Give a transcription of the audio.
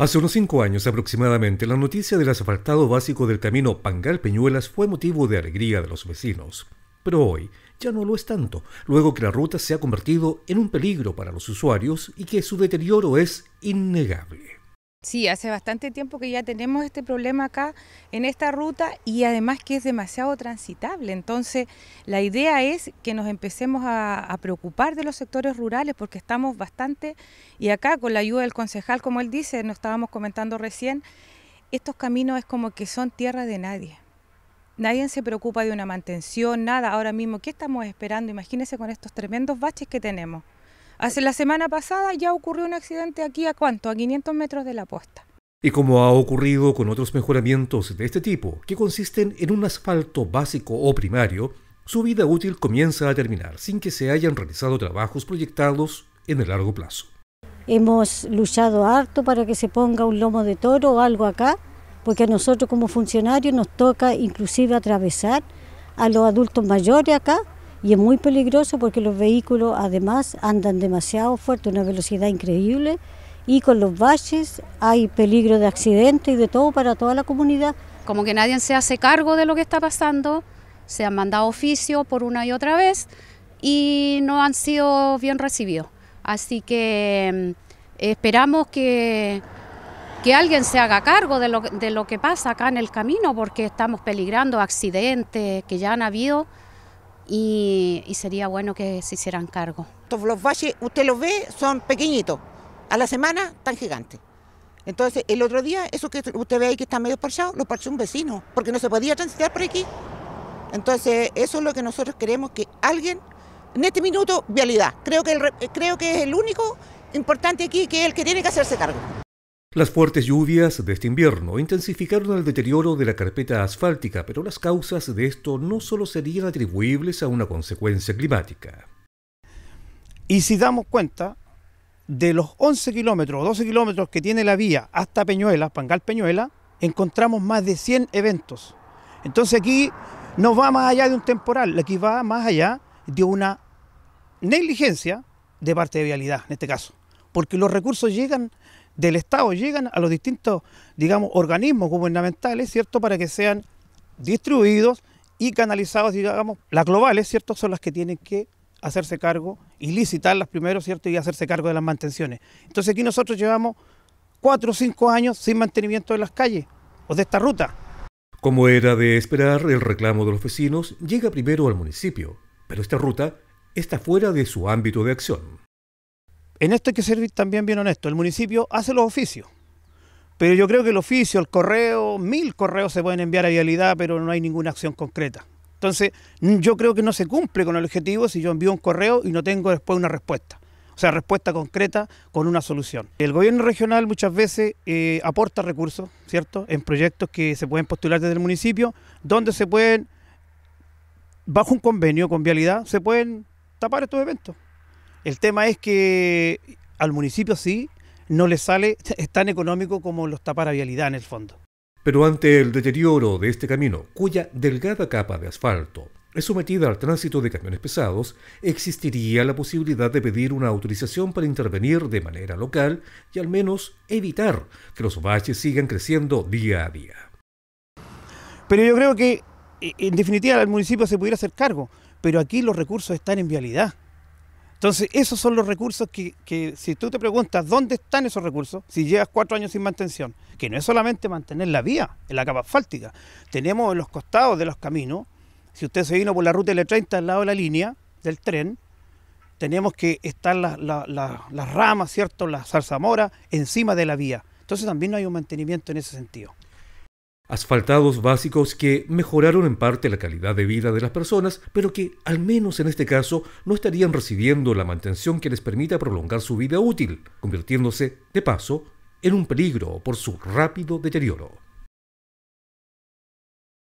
Hace unos cinco años aproximadamente, la noticia del asfaltado básico del camino Pangal-Peñuelas fue motivo de alegría de los vecinos. Pero hoy ya no lo es tanto, luego que la ruta se ha convertido en un peligro para los usuarios y que su deterioro es innegable. Sí, hace bastante tiempo que ya tenemos este problema acá en esta ruta y además que es demasiado transitable. Entonces, la idea es que nos empecemos a, preocupar de los sectores rurales porque estamos bastante, y acá con la ayuda del concejal, como él dice, nos estábamos comentando recién, estos caminos es como que son tierra de nadie. Nadie se preocupa de una mantención, nada. Ahora mismo, ¿qué estamos esperando? Imagínense con estos tremendos baches que tenemos. Hace la semana pasada ya ocurrió un accidente aquí a cuánto, a 500 metros de la posta. Y como ha ocurrido con otros mejoramientos de este tipo, que consisten en un asfalto básico o primario, su vida útil comienza a terminar sin que se hayan realizado trabajos proyectados en el largo plazo. Hemos luchado harto para que se ponga un lomo de toro o algo acá, porque a nosotros como funcionarios nos toca inclusive atravesar a los adultos mayores acá y es muy peligroso porque los vehículos además andan demasiado fuerte, una velocidad increíble y con los baches hay peligro de accidente y de todo para toda la comunidad. Como que nadie se hace cargo de lo que está pasando, se han mandado oficio por una y otra vez y no han sido bien recibidos. Así que mm, esperamos que, que alguien se haga cargo de lo, de lo que pasa acá en el camino porque estamos peligrando accidentes que ya han habido y, sería bueno que se hicieran cargo. Los valles, usted los ve, son pequeñitos, a la semana tan gigantes. Entonces, el otro día, eso que usted ve ahí que está medio parchado, lo parchó un vecino, porque no se podía transitar por aquí. Entonces, eso es lo que nosotros queremos que alguien, en este minuto, vialidad. Creo que, creo que es el único importante aquí, que es el que tiene que hacerse cargo. Las fuertes lluvias de este invierno intensificaron el deterioro de la carpeta asfáltica, pero las causas de esto no solo serían atribuibles a una consecuencia climática. Y si damos cuenta, de los 11 kilómetros o 12 kilómetros que tiene la vía hasta Peñuela, Pangal Peñuela, encontramos más de 100 eventos. Entonces aquí no va más allá de un temporal, aquí va más allá de una negligencia de parte de vialidad, en este caso, porque los recursos llegan del Estado llegan a los distintos, digamos, organismos gubernamentales, ¿cierto? Para que sean distribuidos y canalizados, digamos, las globales, ¿cierto? Son las que tienen que hacerse cargo y licitarlas primero, ¿cierto? Y hacerse cargo de las mantenciones. Entonces aquí nosotros llevamos cuatro o cinco años sin mantenimiento de las calles o de esta ruta. Como era de esperar, el reclamo de los vecinos llega primero al municipio, pero esta ruta está fuera de su ámbito de acción en esto hay que servir también bien honesto. El municipio hace los oficios. Pero yo creo que el oficio, el correo, mil correos se pueden enviar a vialidad, pero no hay ninguna acción concreta. Entonces, yo creo que no se cumple con el objetivo si yo envío un correo y no tengo después una respuesta. O sea, respuesta concreta con una solución. El gobierno regional muchas veces eh, aporta recursos, ¿cierto?, en proyectos que se pueden postular desde el municipio, donde se pueden, bajo un convenio con vialidad, se pueden tapar estos eventos. El tema es que al municipio sí no le sale, tan económico como los tapar para vialidad en el fondo. Pero ante el deterioro de este camino, cuya delgada capa de asfalto es sometida al tránsito de camiones pesados, existiría la posibilidad de pedir una autorización para intervenir de manera local y al menos evitar que los baches sigan creciendo día a día. Pero yo creo que eh, en definitiva el municipio se pudiera hacer cargo, pero aquí los recursos están en vialidad. Entonces, esos son los recursos que, si tú te preguntas dónde están esos recursos, si llegas cuatro años sin mantención, que no es solamente mantener la vía, en la capa asfáltica, tenemos en los costados de los caminos, si usted se vino por la ruta L30 al lado de la línea del tren, tenemos que estar las, las ramas, ¿cierto? Las zarzamoras encima de la vía. Entonces también no hay un mantenimiento en ese sentido. Asfaltados básicos que mejoraron en parte la calidad de vida de las personas, pero que, al menos en este caso, no estarían recibiendo la mantención que les permita prolongar su vida útil, convirtiéndose, de paso, en un peligro por su rápido deterioro.